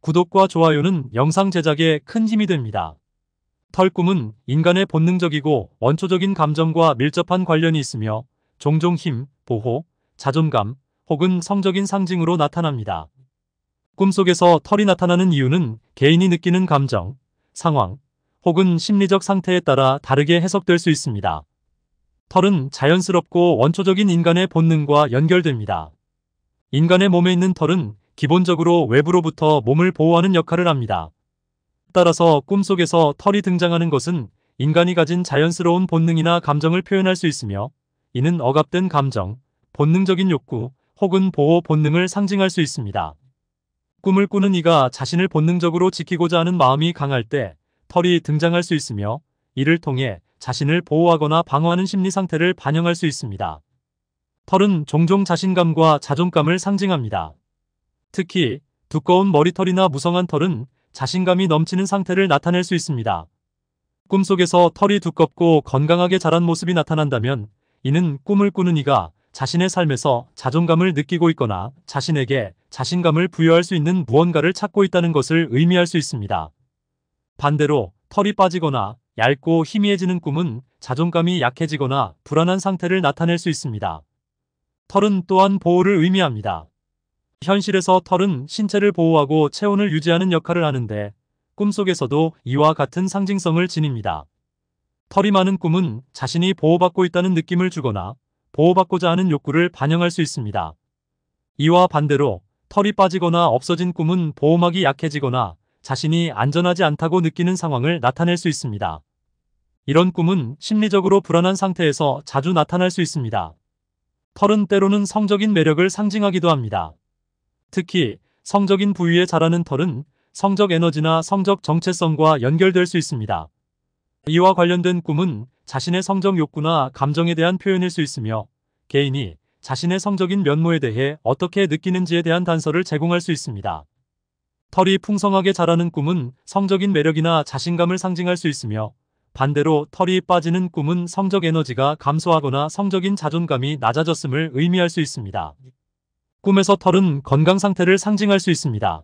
구독과 좋아요는 영상 제작에 큰 힘이 됩니다. 털꿈은 인간의 본능적이고 원초적인 감정과 밀접한 관련이 있으며 종종 힘, 보호, 자존감 혹은 성적인 상징으로 나타납니다. 꿈속에서 털이 나타나는 이유는 개인이 느끼는 감정, 상황 혹은 심리적 상태에 따라 다르게 해석될 수 있습니다. 털은 자연스럽고 원초적인 인간의 본능과 연결됩니다. 인간의 몸에 있는 털은 기본적으로 외부로부터 몸을 보호하는 역할을 합니다. 따라서 꿈속에서 털이 등장하는 것은 인간이 가진 자연스러운 본능이나 감정을 표현할 수 있으며 이는 억압된 감정, 본능적인 욕구 혹은 보호 본능을 상징할 수 있습니다. 꿈을 꾸는 이가 자신을 본능적으로 지키고자 하는 마음이 강할 때 털이 등장할 수 있으며 이를 통해 자신을 보호하거나 방어하는 심리 상태를 반영할 수 있습니다. 털은 종종 자신감과 자존감을 상징합니다. 특히 두꺼운 머리털이나 무성한 털은 자신감이 넘치는 상태를 나타낼 수 있습니다. 꿈속에서 털이 두껍고 건강하게 자란 모습이 나타난다면 이는 꿈을 꾸는 이가 자신의 삶에서 자존감을 느끼고 있거나 자신에게 자신감을 부여할 수 있는 무언가를 찾고 있다는 것을 의미할 수 있습니다. 반대로 털이 빠지거나 얇고 희미해지는 꿈은 자존감이 약해지거나 불안한 상태를 나타낼 수 있습니다. 털은 또한 보호를 의미합니다. 현실에서 털은 신체를 보호하고 체온을 유지하는 역할을 하는데 꿈속에서도 이와 같은 상징성을 지닙니다. 털이 많은 꿈은 자신이 보호받고 있다는 느낌을 주거나 보호받고자 하는 욕구를 반영할 수 있습니다. 이와 반대로 털이 빠지거나 없어진 꿈은 보호막이 약해지거나 자신이 안전하지 않다고 느끼는 상황을 나타낼 수 있습니다. 이런 꿈은 심리적으로 불안한 상태에서 자주 나타날 수 있습니다. 털은 때로는 성적인 매력을 상징하기도 합니다. 특히 성적인 부위에 자라는 털은 성적 에너지나 성적 정체성과 연결될 수 있습니다. 이와 관련된 꿈은 자신의 성적 욕구나 감정에 대한 표현일 수 있으며 개인이 자신의 성적인 면모에 대해 어떻게 느끼는지에 대한 단서를 제공할 수 있습니다. 털이 풍성하게 자라는 꿈은 성적인 매력이나 자신감을 상징할 수 있으며 반대로 털이 빠지는 꿈은 성적 에너지가 감소하거나 성적인 자존감이 낮아졌음을 의미할 수 있습니다. 꿈에서 털은 건강 상태를 상징할 수 있습니다.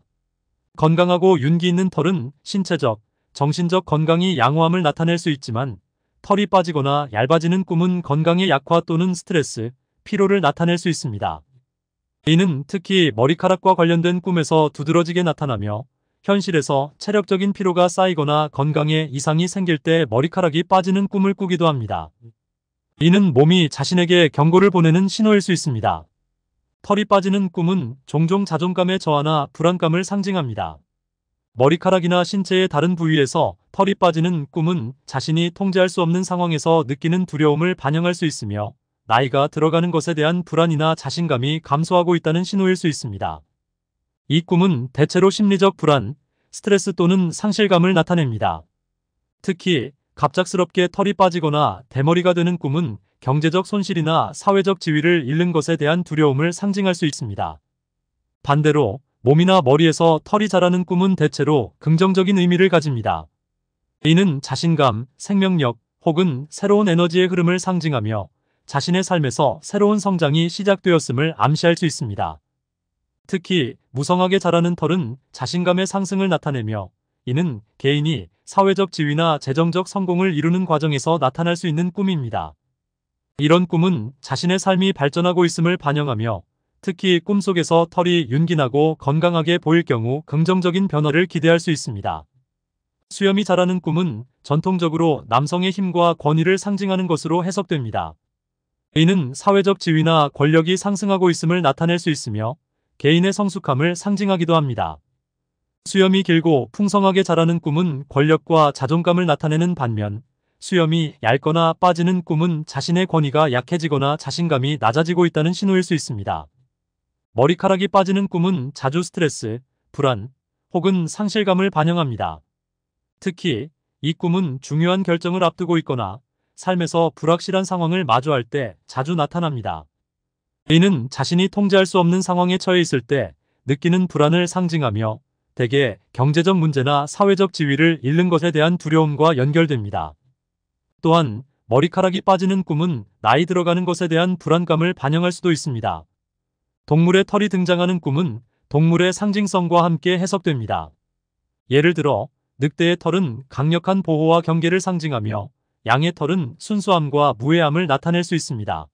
건강하고 윤기 있는 털은 신체적, 정신적 건강이 양호함을 나타낼 수 있지만 털이 빠지거나 얇아지는 꿈은 건강의 약화 또는 스트레스, 피로를 나타낼 수 있습니다. 이는 특히 머리카락과 관련된 꿈에서 두드러지게 나타나며 현실에서 체력적인 피로가 쌓이거나 건강에 이상이 생길 때 머리카락이 빠지는 꿈을 꾸기도 합니다. 이는 몸이 자신에게 경고를 보내는 신호일 수 있습니다. 털이 빠지는 꿈은 종종 자존감의 저하나 불안감을 상징합니다. 머리카락이나 신체의 다른 부위에서 털이 빠지는 꿈은 자신이 통제할 수 없는 상황에서 느끼는 두려움을 반영할 수 있으며 나이가 들어가는 것에 대한 불안이나 자신감이 감소하고 있다는 신호일 수 있습니다. 이 꿈은 대체로 심리적 불안, 스트레스 또는 상실감을 나타냅니다. 특히 갑작스럽게 털이 빠지거나 대머리가 되는 꿈은 경제적 손실이나 사회적 지위를 잃는 것에 대한 두려움을 상징할 수 있습니다. 반대로 몸이나 머리에서 털이 자라는 꿈은 대체로 긍정적인 의미를 가집니다. 이는 자신감, 생명력 혹은 새로운 에너지의 흐름을 상징하며 자신의 삶에서 새로운 성장이 시작되었음을 암시할 수 있습니다. 특히 무성하게 자라는 털은 자신감의 상승을 나타내며 이는 개인이 사회적 지위나 재정적 성공을 이루는 과정에서 나타날 수 있는 꿈입니다. 이런 꿈은 자신의 삶이 발전하고 있음을 반영하며 특히 꿈속에서 털이 윤기나고 건강하게 보일 경우 긍정적인 변화를 기대할 수 있습니다. 수염이 자라는 꿈은 전통적으로 남성의 힘과 권위를 상징하는 것으로 해석됩니다. 이는 사회적 지위나 권력이 상승하고 있음을 나타낼 수 있으며 개인의 성숙함을 상징하기도 합니다. 수염이 길고 풍성하게 자라는 꿈은 권력과 자존감을 나타내는 반면 수염이 얇거나 빠지는 꿈은 자신의 권위가 약해지거나 자신감이 낮아지고 있다는 신호일 수 있습니다. 머리카락이 빠지는 꿈은 자주 스트레스, 불안, 혹은 상실감을 반영합니다. 특히 이 꿈은 중요한 결정을 앞두고 있거나 삶에서 불확실한 상황을 마주할 때 자주 나타납니다. 이는 자신이 통제할 수 없는 상황에 처해 있을 때 느끼는 불안을 상징하며 대개 경제적 문제나 사회적 지위를 잃는 것에 대한 두려움과 연결됩니다. 또한 머리카락이 빠지는 꿈은 나이 들어가는 것에 대한 불안감을 반영할 수도 있습니다. 동물의 털이 등장하는 꿈은 동물의 상징성과 함께 해석됩니다. 예를 들어 늑대의 털은 강력한 보호와 경계를 상징하며 양의 털은 순수함과 무해함을 나타낼 수 있습니다.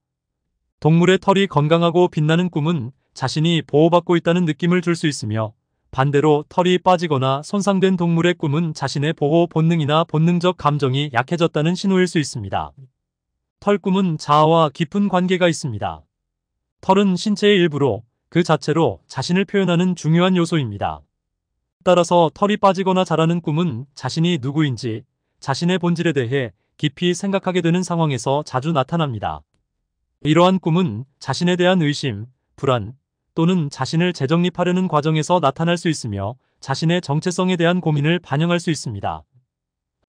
동물의 털이 건강하고 빛나는 꿈은 자신이 보호받고 있다는 느낌을 줄 수 있으며 반대로 털이 빠지거나 손상된 동물의 꿈은 자신의 보호 본능이나 본능적 감정이 약해졌다는 신호일 수 있습니다. 털꿈은 자아와 깊은 관계가 있습니다. 털은 신체의 일부로 그 자체로 자신을 표현하는 중요한 요소입니다. 따라서 털이 빠지거나 자라는 꿈은 자신이 누구인지 자신의 본질에 대해 깊이 생각하게 되는 상황에서 자주 나타납니다. 이러한 꿈은 자신에 대한 의심, 불안, 또는 자신을 재정립하려는 과정에서 나타날 수 있으며 자신의 정체성에 대한 고민을 반영할 수 있습니다.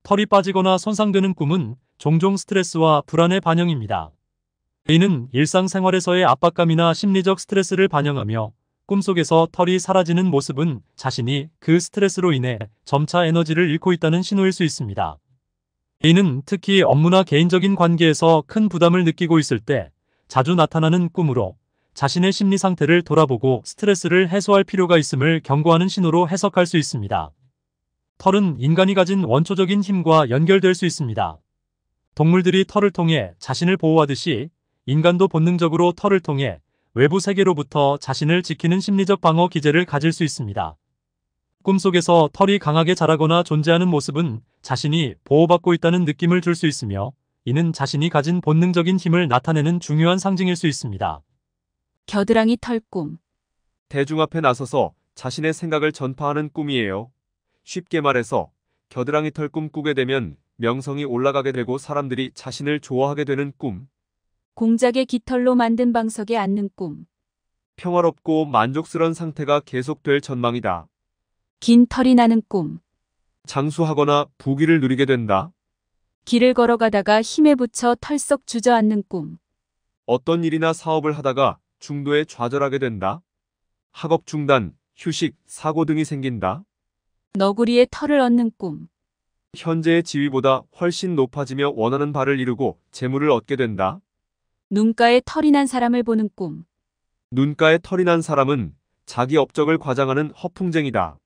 털이 빠지거나 손상되는 꿈은 종종 스트레스와 불안의 반영입니다. a 는 일상생활에서의 압박감이나 심리적 스트레스를 반영하며 꿈속에서 털이 사라지는 모습은 자신이 그 스트레스로 인해 점차 에너지를 잃고 있다는 신호일 수 있습니다. a 는 특히 업무나 개인적인 관계에서 큰 부담을 느끼고 있을 때 자주 나타나는 꿈으로 자신의 심리 상태를 돌아보고 스트레스를 해소할 필요가 있음을 경고하는 신호로 해석할 수 있습니다. 털은 인간이 가진 원초적인 힘과 연결될 수 있습니다. 동물들이 털을 통해 자신을 보호하듯이 인간도 본능적으로 털을 통해 외부 세계로부터 자신을 지키는 심리적 방어 기제를 가질 수 있습니다. 꿈속에서 털이 강하게 자라거나 존재하는 모습은 자신이 보호받고 있다는 느낌을 줄 수 있으며 이는 자신이 가진 본능적인 힘을 나타내는 중요한 상징일 수 있습니다. 겨드랑이 털꿈. 대중 앞에 나서서 자신의 생각을 전파하는 꿈이에요. 쉽게 말해서 겨드랑이 털 꿈 꾸게 되면 명성이 올라가게 되고 사람들이 자신을 좋아하게 되는 꿈. 공작의 깃털로 만든 방석에 앉는 꿈. 평화롭고 만족스러운 상태가 계속될 전망이다. 긴 털이 나는 꿈. 장수하거나 부귀를 누리게 된다. 길을 걸어가다가 힘에 붙여 털썩 주저앉는 꿈. 어떤 일이나 사업을 하다가 중도에 좌절하게 된다. 학업 중단, 휴식, 사고 등이 생긴다. 너구리의 털을 얻는 꿈. 현재의 지위보다 훨씬 높아지며 원하는 바를 이루고 재물을 얻게 된다. 눈가에 털이 난 사람을 보는 꿈. 눈가에 털이 난 사람은 자기 업적을 과장하는 허풍쟁이다.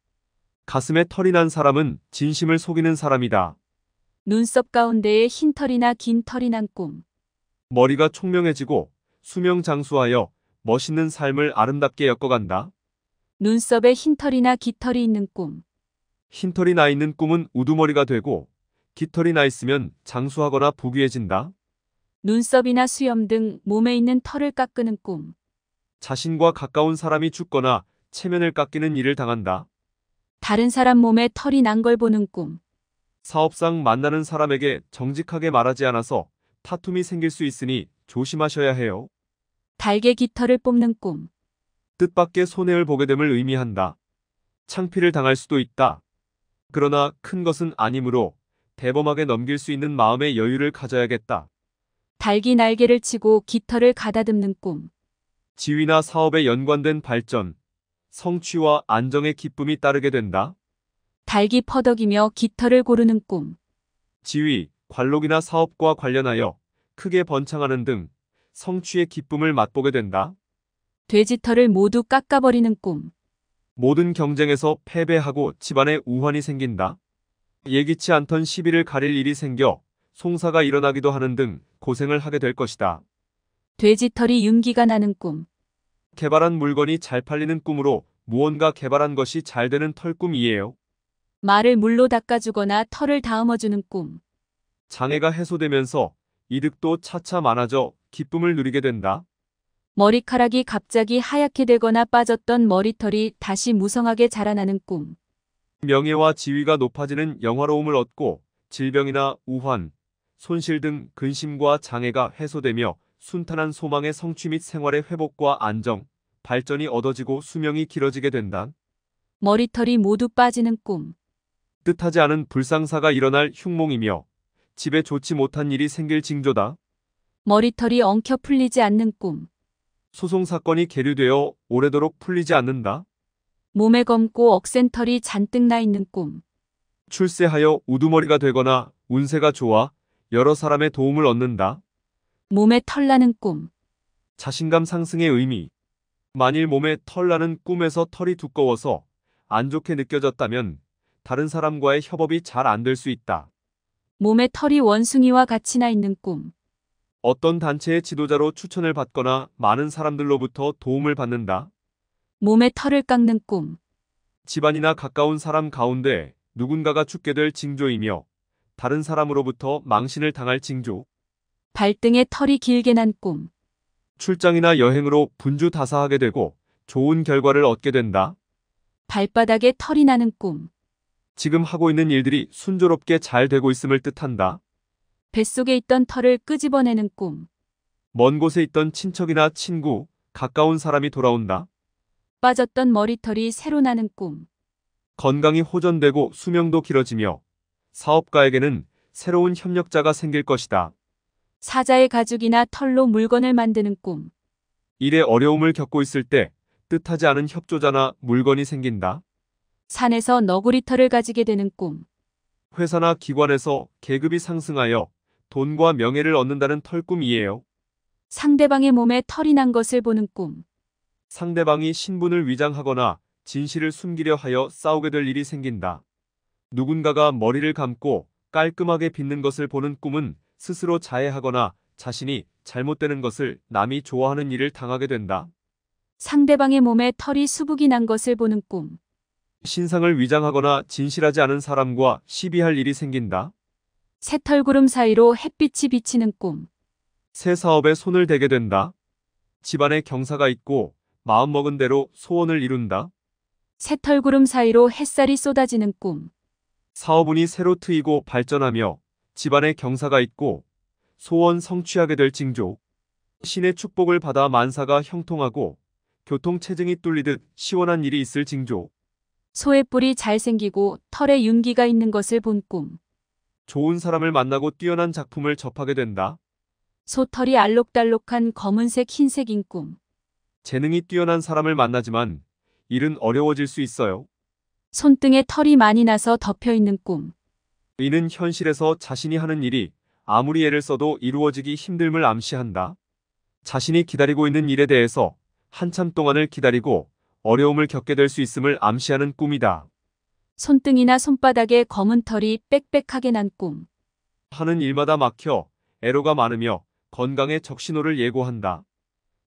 가슴에 털이 난 사람은 진심을 속이는 사람이다. 눈썹 가운데에 흰 털이나 긴 털이 난 꿈. 머리가 총명해지고 수명 장수하여 멋있는 삶을 아름답게 엮어간다. 눈썹에 흰털이나 깃털이 있는 꿈. 흰털이 나 있는 꿈은 우두머리가 되고 깃털이 나 있으면 장수하거나 부귀해진다. 눈썹이나 수염 등 몸에 있는 털을 깎는 꿈. 자신과 가까운 사람이 죽거나 체면을 깎이는 일을 당한다. 다른 사람 몸에 털이 난 걸 보는 꿈. 사업상 만나는 사람에게 정직하게 말하지 않아서 타툼이 생길 수 있으니 조심하셔야 해요. 달개 깃털을 뽑는 꿈. 뜻밖의 손해를 보게 됨을 의미한다. 창피를 당할 수도 있다. 그러나 큰 것은 아니므로 대범하게 넘길 수 있는 마음의 여유를 가져야겠다. 달기 날개를 치고 깃털을 가다듬는 꿈. 지위나 사업에 연관된 발전, 성취와 안정의 기쁨이 따르게 된다. 달기 퍼덕이며 깃털을 고르는 꿈. 지위, 관록이나 사업과 관련하여 크게 번창하는 등 성취의 기쁨을 맛보게 된다. 돼지털을 모두 깎아버리는 꿈. 모든 경쟁에서 패배하고 집안에 우환이 생긴다. 예기치 않던 시비를 가릴 일이 생겨 송사가 일어나기도 하는 등 고생을 하게 될 것이다. 돼지털이 윤기가 나는 꿈. 개발한 물건이 잘 팔리는 꿈으로 무언가 개발한 것이 잘 되는 털꿈이에요. 말을 물로 닦아주거나 털을 다듬어주는 꿈. 장애가 해소되면서 이득도 차차 많아져 기쁨을 누리게 된다. 머리카락이 갑자기 하얗게 되거나 빠졌던 머리털이 다시 무성하게 자라나는 꿈. 명예와 지위가 높아지는 영화로움을 얻고 질병이나 우환, 손실 등 근심과 장애가 해소되며 순탄한 소망의 성취 및 생활의 회복과 안정, 발전이 얻어지고 수명이 길어지게 된다. 머리털이 모두 빠지는 꿈. 뜻하지 않은 불상사가 일어날 흉몽이며 집에 좋지 못한 일이 생길 징조다. 머리털이 엉켜 풀리지 않는 꿈. 소송 사건이 계류되어 오래도록 풀리지 않는다. 몸에 검고 억센 털이 잔뜩 나 있는 꿈. 출세하여 우두머리가 되거나 운세가 좋아 여러 사람의 도움을 얻는다. 몸에 털 나는 꿈. 자신감 상승의 의미. 만일 몸에 털 나는 꿈에서 털이 두꺼워서 안 좋게 느껴졌다면 다른 사람과의 협업이 잘 안 될 수 있다. 몸에 털이 원숭이와 같이 나 있는 꿈. 어떤 단체의 지도자로 추천을 받거나 많은 사람들로부터 도움을 받는다. 몸에 털을 깎는 꿈. 집안이나 가까운 사람 가운데 누군가가 죽게 될 징조이며 다른 사람으로부터 망신을 당할 징조. 발등에 털이 길게 난 꿈. 출장이나 여행으로 분주다사하게 되고 좋은 결과를 얻게 된다. 발바닥에 털이 나는 꿈. 지금 하고 있는 일들이 순조롭게 잘 되고 있음을 뜻한다. 뱃속에 있던 털을 끄집어내는 꿈. 먼 곳에 있던 친척이나 친구, 가까운 사람이 돌아온다. 빠졌던 머리털이 새로 나는 꿈. 건강이 호전되고 수명도 길어지며 사업가에게는 새로운 협력자가 생길 것이다. 사자의 가죽이나 털로 물건을 만드는 꿈. 일에 어려움을 겪고 있을 때 뜻하지 않은 협조자나 물건이 생긴다. 산에서 너구리털을 가지게 되는 꿈. 회사나 기관에서 계급이 상승하여 돈과 명예를 얻는다는 털꿈이에요. 상대방의 몸에 털이 난 것을 보는 꿈. 상대방이 신분을 위장하거나 진실을 숨기려 하여 싸우게 될 일이 생긴다. 누군가가 머리를 감고 깔끔하게 빗는 것을 보는 꿈은 스스로 자해하거나 자신이 잘못되는 것을 남이 좋아하는 일을 당하게 된다. 상대방의 몸에 털이 수북이 난 것을 보는 꿈. 신상을 위장하거나 진실하지 않은 사람과 시비할 일이 생긴다. 새털구름 사이로 햇빛이 비치는 꿈. 새 사업에 손을 대게 된다. 집안에 경사가 있고 마음먹은 대로 소원을 이룬다. 새털구름 사이로 햇살이 쏟아지는 꿈. 사업운이 새로 트이고 발전하며 집안에 경사가 있고 소원 성취하게 될 징조. 신의 축복을 받아 만사가 형통하고 교통체증이 뚫리듯 시원한 일이 있을 징조. 소의 뿔이 잘생기고 털에 윤기가 있는 것을 본 꿈. 좋은 사람을 만나고 뛰어난 작품을 접하게 된다. 소털이 알록달록한 검은색 흰색인 꿈. 재능이 뛰어난 사람을 만나지만 일은 어려워질 수 있어요. 손등에 털이 많이 나서 덮여있는 꿈. 이는 현실에서 자신이 하는 일이 아무리 애를 써도 이루어지기 힘듦을 암시한다. 자신이 기다리고 있는 일에 대해서 한참 동안을 기다리고 어려움을 겪게 될 수 있음을 암시하는 꿈이다. 손등이나 손바닥에 검은 털이 빽빽하게 난 꿈. 하는 일마다 막혀 애로가 많으며 건강에 적신호를 예고한다.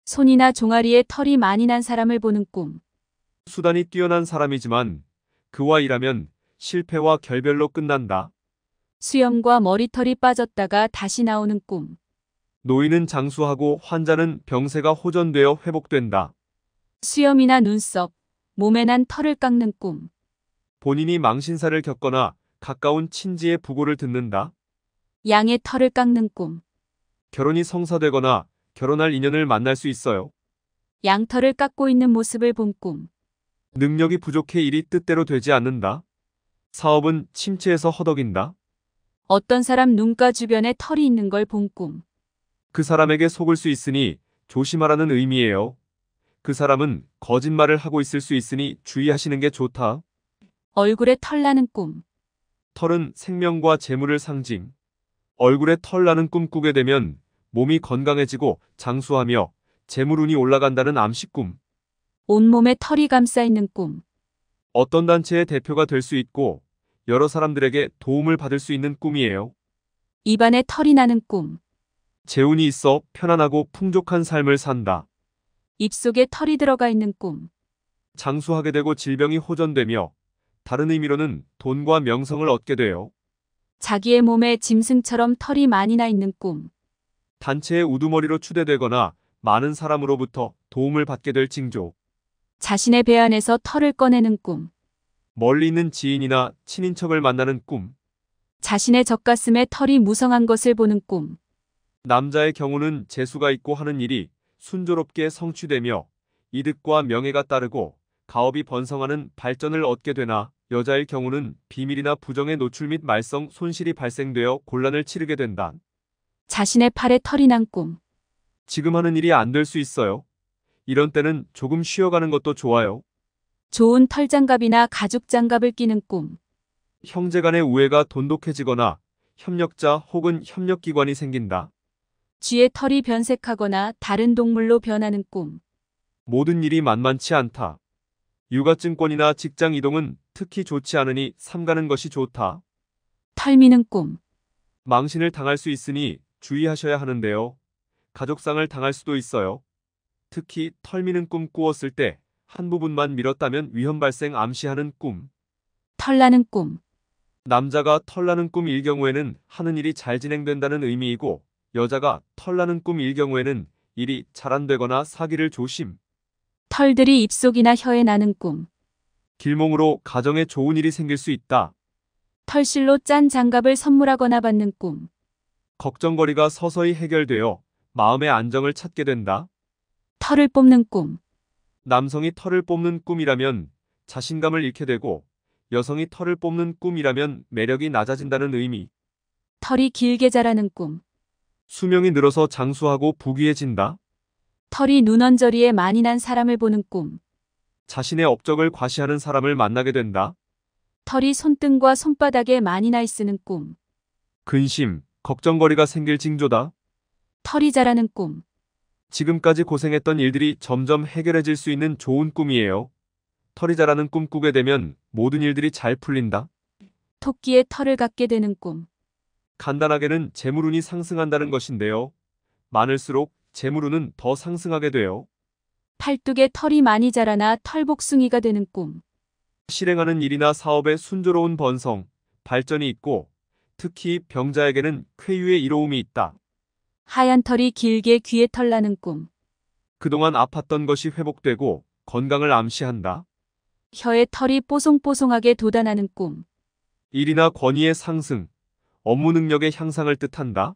손이나 종아리에 털이 많이 난 사람을 보는 꿈. 수단이 뛰어난 사람이지만 그와 일하면 실패와 결별로 끝난다. 수염과 머리털이 빠졌다가 다시 나오는 꿈. 노인은 장수하고 환자는 병세가 호전되어 회복된다. 수염이나 눈썹, 몸에 난 털을 깎는 꿈. 본인이 망신사를 겪거나 가까운 친지의 부고를 듣는다. 양의 털을 깎는 꿈. 결혼이 성사되거나 결혼할 인연을 만날 수 있어요. 양털을 깎고 있는 모습을 본 꿈. 능력이 부족해 일이 뜻대로 되지 않는다. 사업은 침체에서 허덕인다. 어떤 사람 눈가 주변에 털이 있는 걸 본 꿈. 그 사람에게 속을 수 있으니 조심하라는 의미예요. 그 사람은 거짓말을 하고 있을 수 있으니 주의하시는 게 좋다. 얼굴에 털 나는 꿈. 털은 생명과 재물을 상징. 얼굴에 털 나는 꿈 꾸게 되면 몸이 건강해지고 장수하며 재물운이 올라간다는 암시꿈. 온몸에 털이 감싸 있는 꿈. 어떤 단체의 대표가 될 수 있고 여러 사람들에게 도움을 받을 수 있는 꿈이에요. 입안에 털이 나는 꿈. 재운이 있어 편안하고 풍족한 삶을 산다. 입속에 털이 들어가 있는 꿈. 장수하게 되고 질병이 호전되며 다른 의미로는 돈과 명성을 얻게 돼요. 자기의 몸에 짐승처럼 털이 많이 나 있는 꿈. 단체의 우두머리로 추대되거나 많은 사람으로부터 도움을 받게 될 징조. 자신의 배 안에서 털을 꺼내는 꿈. 멀리 있는 지인이나 친인척을 만나는 꿈. 자신의 젖가슴에 털이 무성한 것을 보는 꿈. 남자의 경우는 재수가 있고 하는 일이 순조롭게 성취되며 이득과 명예가 따르고 가업이 번성하는 발전을 얻게 되나 여자의 경우는 비밀이나 부정의 노출 및 말썽 손실이 발생되어 곤란을 치르게 된다. 자신의 팔에 털이 난 꿈. 지금 하는 일이 안 될 수 있어요. 이런 때는 조금 쉬어가는 것도 좋아요. 좋은 털장갑이나 가죽장갑을 끼는 꿈. 형제 간의 우애가 돈독해지거나 협력자 혹은 협력기관이 생긴다. 쥐의 털이 변색하거나 다른 동물로 변하는 꿈. 모든 일이 만만치 않다. 육아증권이나 직장 이동은 특히 좋지 않으니 삼가는 것이 좋다. 털 미는 꿈. 망신을 당할 수 있으니 주의하셔야 하는데요. 가족상을 당할 수도 있어요. 특히 털 미는 꿈 꾸었을 때 한 부분만 밀었다면 위험 발생 암시하는 꿈. 털나는 꿈. 남자가 털나는 꿈일 경우에는 하는 일이 잘 진행된다는 의미이고 여자가 털나는 꿈일 경우에는 일이 잘 안 되거나 사기를 조심. 털들이 입속이나 혀에 나는 꿈. 길몽으로 가정에 좋은 일이 생길 수 있다. 털실로 짠 장갑을 선물하거나 받는 꿈. 걱정거리가 서서히 해결되어 마음의 안정을 찾게 된다. 털을 뽑는 꿈. 남성이 털을 뽑는 꿈이라면 자신감을 잃게 되고 여성이 털을 뽑는 꿈이라면 매력이 낮아진다는 의미. 털이 길게 자라는 꿈. 수명이 늘어서 장수하고 부귀해진다. 털이 눈언저리에 많이 난 사람을 보는 꿈. 자신의 업적을 과시하는 사람을 만나게 된다. 털이 손등과 손바닥에 많이 나 있으는 꿈. 근심, 걱정거리가 생길 징조다. 털이 자라는 꿈. 지금까지 고생했던 일들이 점점 해결해질 수 있는 좋은 꿈이에요. 털이 자라는 꿈 꾸게 되면 모든 일들이 잘 풀린다. 토끼의 털을 갖게 되는 꿈. 간단하게는 재물운이 상승한다는 것인데요. 많을수록 재물운은 더 상승하게 돼요. 팔뚝에 털이 많이 자라나 털복숭이가 되는 꿈. 실행하는 일이나 사업에 순조로운 번성, 발전이 있고 특히 병자에게는 쾌유의 이로움이 있다. 하얀 털이 길게 귀에 털나는 꿈. 그동안 아팠던 것이 회복되고 건강을 암시한다. 혀에 털이 뽀송뽀송하게 돋아나는 꿈. 일이나 권위의 상승, 업무 능력의 향상을 뜻한다.